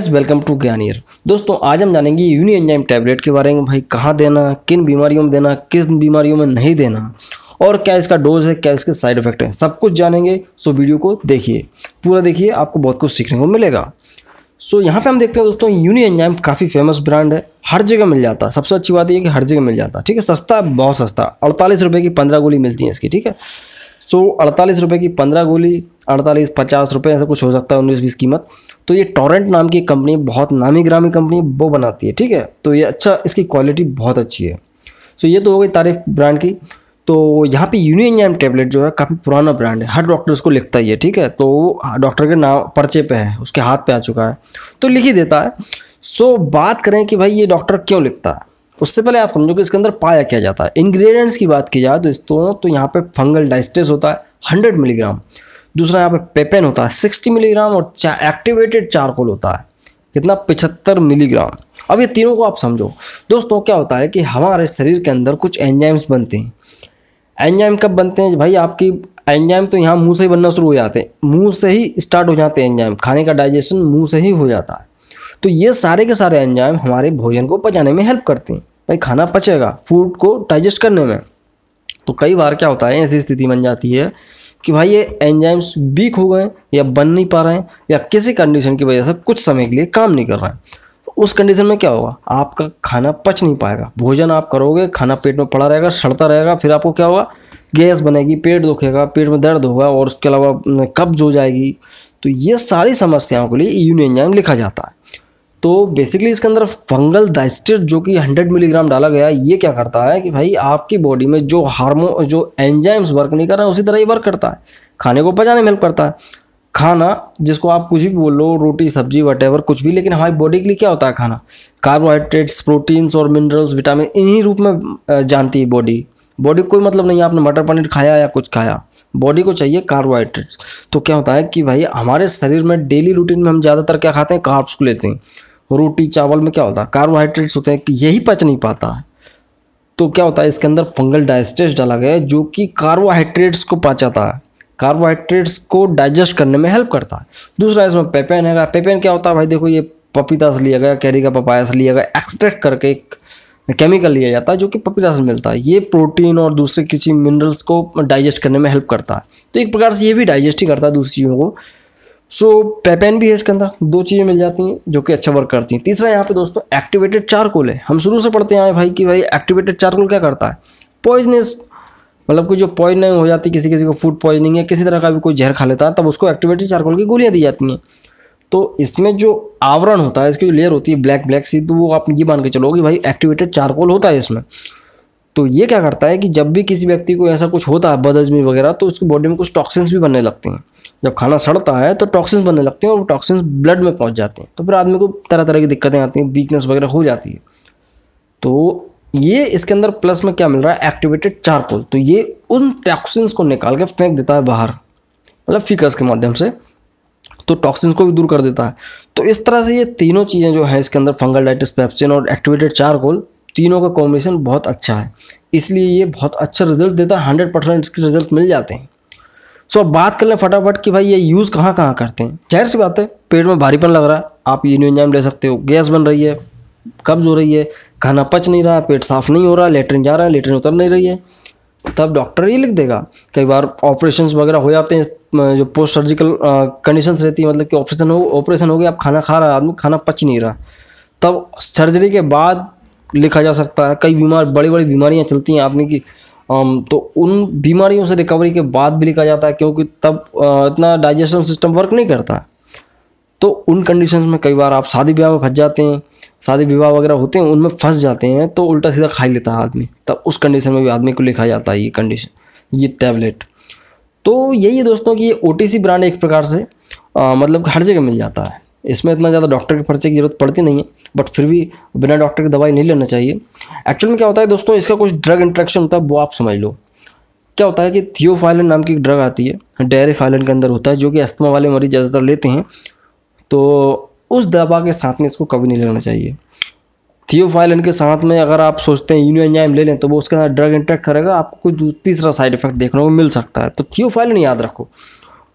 Guys welcome to ज्ञानियर दोस्तों आज हम जानेंगे यूनि एंजाइम टैबलेट के बारे में भाई कहाँ देना किन बीमारियों में देना किस बीमारियों में नहीं देना और क्या इसका डोज है क्या इसके साइड इफेक्ट है सब कुछ जानेंगे सो वीडियो को देखिए पूरा देखिए आपको बहुत कुछ सीखने को मिलेगा सो यहाँ पे हम देखते हैं दोस्तों यूनि एंजाइम काफ़ी फेमस ब्रांड है हर जगह मिल जाता है सबसे अच्छी बात यह कि हर जगह मिल जाता है ठीक है सस्ता बहुत सस्ता अड़तालीस रुपये की पंद्रह गोली मिलती है इसकी ठीक है सो अड़तालीस रुपये की पंद्रह गोली अड़तालीस पचास रुपये ऐसा कुछ हो सकता है उन्नीस बीस कीमत तो ये टोरेंट नाम की कंपनी बहुत नामी ग्रामी कंपनी वो बनाती है ठीक है तो ये अच्छा इसकी क्वालिटी बहुत अच्छी है सो ये तो हो गई तारीफ ब्रांड की तो यहाँ पे यूनियम टेबलेट जो है काफ़ी पुराना ब्रांड है हर डॉक्टर उसको लिखता ही है ठीक है तो डॉक्टर के नाम पर्चे पे है उसके हाथ पे आ चुका है तो लिख ही देता है सो बात करें कि भाई ये डॉक्टर क्यों लिखता है उससे पहले आप समझो कि इसके अंदर पाया क्या जाता है इंग्रेडिएंट्स की बात की जाए तो दोस्तों तो यहाँ पे फंगल डाइस्टेस होता है हंड्रेड मिलीग्राम दूसरा यहाँ पे पेपेन होता है सिक्सटी मिलीग्राम और चा, एक्टिवेटेड चारकोल होता है कितना पिछहत्तर मिलीग्राम अब ये तीनों को आप समझो दोस्तों क्या होता है कि हमारे शरीर के अंदर कुछ एंजाइम्स बनते हैं एंजाइम कब बनते हैं भाई आपकी एंजाइम तो यहाँ मुंह से ही बनना शुरू हो जाते हैं मुंह से ही स्टार्ट हो जाते हैं एंजाइम खाने का डाइजेशन मुंह से ही हो जाता है तो ये सारे के सारे एंजाइम हमारे भोजन को पचाने में हेल्प करते हैं भाई खाना पचेगा फूड को डाइजेस्ट करने में तो कई बार क्या होता है ऐसी स्थिति बन जाती है कि भाई ये एंजाइम्स वीक हो गए या बन नहीं पा रहे हैं या किसी कंडीशन की वजह से कुछ समय के लिए काम नहीं कर रहे हैं तो उस कंडीशन में क्या होगा आपका खाना पच नहीं पाएगा भोजन आप करोगे खाना पेट में पड़ा रहेगा सड़ता रहेगा फिर आपको क्या होगा गैस बनेगी पेट दुखेगा पेट में दर्द होगा और उसके अलावा कब्ज हो जाएगी तो ये सारी समस्याओं के लिए यूनियन एंजाइम लिखा जाता है तो बेसिकली इसके अंदर फंगल दाइस्टेट जो कि 100 मिलीग्राम डाला गया है ये क्या करता है कि भाई आपकी बॉडी में जो हार्मो जो एंजाइम्स वर्क नहीं कर रहे हैं उसी तरह ही वर्क करता है खाने को पचाने में हेल्प करता है खाना जिसको आप कुछ भी बोल लो रोटी सब्जी वट कुछ भी लेकिन हमारी बॉडी के लिए क्या होता है खाना कार्बोहाइड्रेट्स प्रोटीन्स और मिनरल्स विटामिन इन्हीं रूप में जानती है बॉडी बॉडी कोई मतलब नहीं है आपने मटर पनीर खाया या कुछ खाया बॉडी को चाहिए कार्बोहाइड्रेट्स तो क्या होता है कि भाई हमारे शरीर में डेली रूटीन में हम ज़्यादातर क्या खाते हैं कार्ब्स को लेते हैं रोटी चावल में क्या होता है कार्बोहाइड्रेट्स होते हैं यही पच नहीं पाता है तो क्या होता है इसके अंदर फंगल डाइजेस्ट डाला गया है जो कि कार्बोहाइड्रेट्स को पचाता है कार्बोहाइड्रेट्स को डाइजेस्ट करने में हेल्प करता है दूसरा इसमें पेपेन है पेपेन क्या होता है भाई देखो ये पपीता से लिया गया कैरी का पपाया से लिया गया एक्सट्रैक्ट करके एक केमिकल लिया जाता है जो कि पपीता से मिलता है ये प्रोटीन और दूसरे किसी मिनरल्स को डाइजेस्ट करने में हेल्प करता है तो एक प्रकार से ये भी डाइजेस्ट ही करता है दूसरी चीज़ों को सो so, पेपेन भी है इसके अंदर दो चीज़ें मिल जाती हैं जो कि अच्छा वर्क करती हैं तीसरा यहाँ पे दोस्तों एक्टिवेटेड चारकोल है हम शुरू से पढ़ते हैं भाई कि भाई एक्टिवेटेड चारकोल क्या करता है पॉइजनस मतलब कोई जो पॉइजनिंग हो जाती है किसी किसी को फूड पॉइजनिंग या किसी तरह का भी कोई जहर खा लेता है तब उसको एक्टिवेटेड चारकोल की गोलियाँ दी जाती हैं तो इसमें जो आवरण होता है इसकी जो लेयर होती है ब्लैक ब्लैक सी तो वो आप ये मान के चलो कि भाई एक्टिवेटेड चारकोल होता है इसमें तो ये क्या करता है कि जब भी किसी व्यक्ति को ऐसा कुछ होता है बदहजमी वगैरह तो उसकी बॉडी में कुछ टॉक्सिन्स भी बनने लगते हैं जब खाना सड़ता है तो टॉक्सिन्स बनने लगते हैं और टॉक्सिन्स ब्लड में पहुंच जाते हैं तो फिर आदमी को तरह तरह की दिक्कतें आती हैं वीकनेस वगैरह हो जाती है तो ये इसके अंदर प्लस में क्या मिल रहा है एक्टिवेटेड चारकोल तो ये उन टॉक्सिन्स को निकाल के फेंक देता है बाहर मतलब फीकस के माध्यम से तो टॉक्सिन्स को भी दूर कर देता है तो इस तरह से ये तीनों चीज़ें जो हैं इसके अंदर फंगल डाइटिस पैप्सिन और एक्टिवेटेड चारकोल तीनों का कॉम्बिनेशन बहुत अच्छा है इसलिए ये बहुत अच्छा रिजल्ट देता है हंड्रेड परसेंट इसके रिजल्ट मिल जाते हैं सो अब बात कर लें फटाफट कि भाई ये यूज़ कहाँ कहाँ करते हैं जाहिर सी बात है पेट में भारीपन लग रहा है आप यूनियन न्यूजाम ले सकते हो गैस बन रही है कब्ज हो रही है खाना पच नहीं रहा पेट साफ नहीं हो रहा लेटरिन जा रहा है लेटरिन उतर नहीं रही है तब डॉक्टर ये लिख देगा कई बार ऑपरेशन वगैरह हो जाते हैं जो पोस्ट सर्जिकल कंडीशन रहती है मतलब कि ऑपरेशन हो ऑपरेशन हो गया आप खाना खा रहा है आदमी खाना पच नहीं रहा तब सर्जरी के बाद लिखा जा सकता है कई बीमार बड़ी बड़ी बीमारियाँ चलती हैं आदमी की तो उन बीमारियों से रिकवरी के बाद भी लिखा जाता है क्योंकि तब इतना डाइजेशन सिस्टम वर्क नहीं करता है तो उन कंडीशन में कई बार आप शादी ब्याह में फंस जाते हैं शादी विवाह वगैरह होते हैं उनमें फंस जाते हैं तो उल्टा सीधा खा लेता है आदमी तब उस कंडीशन में भी आदमी को लिखा जाता है ये कंडीशन ये टैबलेट तो यही है दोस्तों कि ये ओ ब्रांड एक प्रकार से आ, मतलब हर जगह मिल जाता है इसमें इतना ज़्यादा डॉक्टर के पर्चे की ज़रूरत पड़ती नहीं है बट फिर भी बिना डॉक्टर की दवाई नहीं लेना चाहिए एक्चुअल में क्या होता है दोस्तों इसका कुछ ड्रग इंट्रैक्शन होता है वो आप समझ लो क्या होता है कि थियोफाइलन नाम की ड्रग आती है डेयरी फाइलन के अंदर होता है जो कि अस्थमा वाले मरीज ज़्यादातर लेते हैं तो उस दवा के साथ में इसको कभी नहीं लेना चाहिए थियोफाइलन के साथ में अगर आप सोचते हैं यूनियन यूनियनजाइम ले लें तो वो उसके साथ ड्रग इंट्रैक्ट करेगा आपको कुछ तीसरा साइड इफेक्ट देखने को मिल सकता है तो थियोफाइलन याद रखो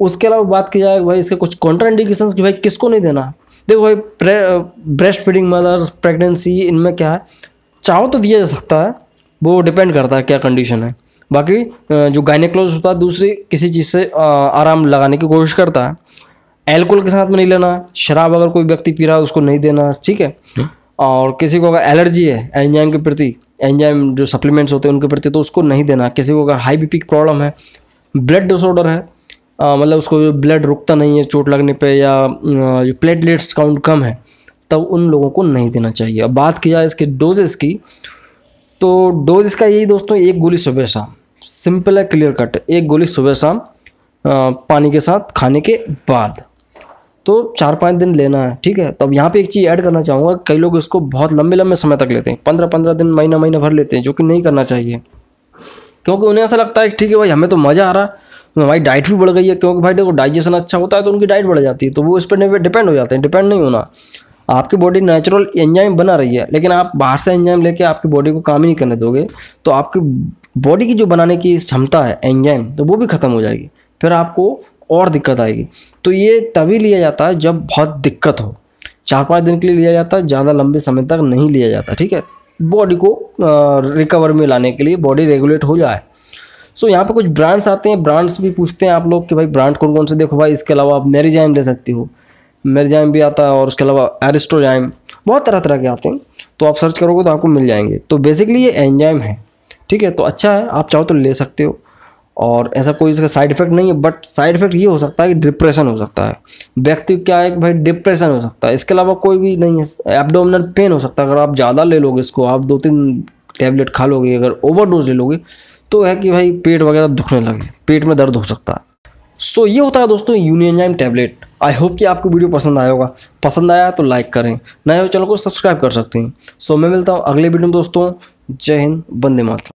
उसके अलावा बात की जाए भाई इसके कुछ कॉन्ट्रा इंडिकेशन कि भाई किसको नहीं देना देखो भाई ब्रेस्ट फीडिंग मदर्स प्रेगनेंसी इनमें क्या है चाहो तो दिया जा सकता है वो डिपेंड करता है क्या कंडीशन है बाकी जो गाइनेक्लोज होता है दूसरी किसी चीज़ से आराम लगाने की कोशिश करता है एल्कोहल के साथ में नहीं लेना शराब अगर कोई व्यक्ति पी रहा है उसको नहीं देना ठीक है हम्म। और किसी को अगर एलर्जी है एंजाइम के प्रति एंजाइम जो सप्लीमेंट्स होते हैं उनके प्रति तो उसको नहीं देना किसी को अगर हाई बीपी की प्रॉब्लम है ब्लड डिसऑर्डर है मतलब उसको ब्लड रुकता नहीं है चोट लगने पे या प्लेटलेट्स काउंट कम है तब उन लोगों को नहीं देना चाहिए अब बात किया इसके डोजेस की तो डोज इसका यही दोस्तों एक गोली सुबह शाम सिंपल है क्लियर कट एक गोली सुबह शाम पानी के साथ खाने के बाद तो चार पाँच दिन लेना है ठीक है तो अब यहाँ पे एक चीज़ ऐड करना चाहूँगा कई लोग इसको बहुत लंबे लंबे समय तक लेते हैं पंद्रह पंद्रह दिन महीना महीना भर लेते हैं जो कि नहीं करना चाहिए क्योंकि उन्हें ऐसा लगता है ठीक है भाई हमें तो मज़ा आ रहा हमारी तो डाइट भी बढ़ गई है क्योंकि भाई देखो डाइजेशन अच्छा होता है तो उनकी डाइट बढ़ जाती है तो वो इस पर डिपेंड हो जाते हैं डिपेंड नहीं होना आपकी बॉडी नेचुरल एंजाइम बना रही है लेकिन आप बाहर से एंजाइम लेके आपकी बॉडी को काम ही नहीं करने दोगे तो आपकी बॉडी की जो बनाने की क्षमता है एंजाइम तो वो भी ख़त्म हो जाएगी फिर आपको और दिक्कत आएगी तो ये तभी लिया जाता है जब बहुत दिक्कत हो चार पाँच दिन के लिए लिया जाता है ज़्यादा लंबे समय तक नहीं लिया जाता ठीक है बॉडी को रिकवर में लाने के लिए बॉडी रेगुलेट हो जाए सो यहाँ पर कुछ ब्रांड्स आते हैं ब्रांड्स भी पूछते हैं आप लोग कि भाई ब्रांड कौन कौन से देखो भाई इसके अलावा आप मेरीजाइम ले सकते हो मेरीजाइम भी आता है और उसके अलावा एरिस्टोजाइम बहुत तरह तरह के आते हैं तो आप सर्च करोगे तो आपको मिल जाएंगे तो बेसिकली ये एंजाइम है ठीक है तो अच्छा है आप चाहो तो ले सकते हो और ऐसा कोई इसका साइड इफेक्ट नहीं है बट साइड इफेक्ट ये हो सकता है कि डिप्रेशन हो सकता है व्यक्ति क्या है कि भाई डिप्रेशन हो सकता है इसके अलावा कोई भी नहीं है एबडोमिनल पेन हो सकता है अगर आप ज़्यादा ले लोगे इसको आप दो तीन टैबलेट खा लोगे अगर ओवरडोज ले लोगे तो है कि भाई पेट वगैरह दुखने लगे पेट में दर्द हो सकता है सो ये होता है दोस्तों यूनियनजाइम टैबलेट आई होप कि आपको वीडियो पसंद आया होगा पसंद आया तो लाइक करें नए हो चैनल को सब्सक्राइब कर सकते हैं सो so, मैं मिलता हूँ अगले वीडियो में दोस्तों जय हिंद बंदे मातरम